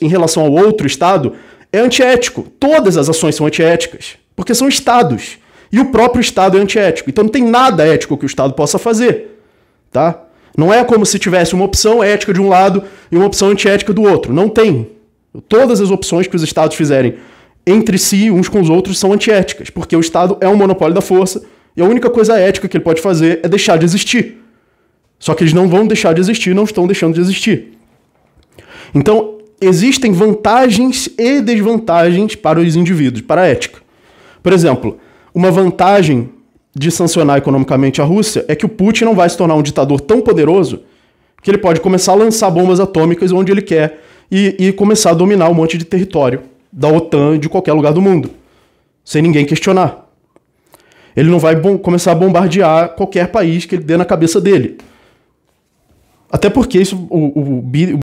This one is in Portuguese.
em relação ao outro Estado é antiético. Todas as ações são antiéticas, porque são Estados. E o próprio Estado é antiético. Então não tem nada ético que o Estado possa fazer. Tá? Não é como se tivesse uma opção ética de um lado e uma opção antiética do outro. Não tem. Todas as opções que os Estados fizerem entre si, uns com os outros, são antiéticas, porque o Estado é um monopólio da força e a única coisa ética que ele pode fazer é deixar de existir. Só que eles não vão deixar de existir, não estão deixando de existir. Então, existem vantagens e desvantagens para os indivíduos, para a ética. Por exemplo, uma vantagem de sancionar economicamente a Rússia é que o Putin não vai se tornar um ditador tão poderoso que ele pode começar a lançar bombas atômicas onde ele quer e, e começar a dominar um monte de território da OTAN e de qualquer lugar do mundo, sem ninguém questionar. Ele não vai começar a bombardear qualquer país que ele dê na cabeça dele. Até porque isso, o, o,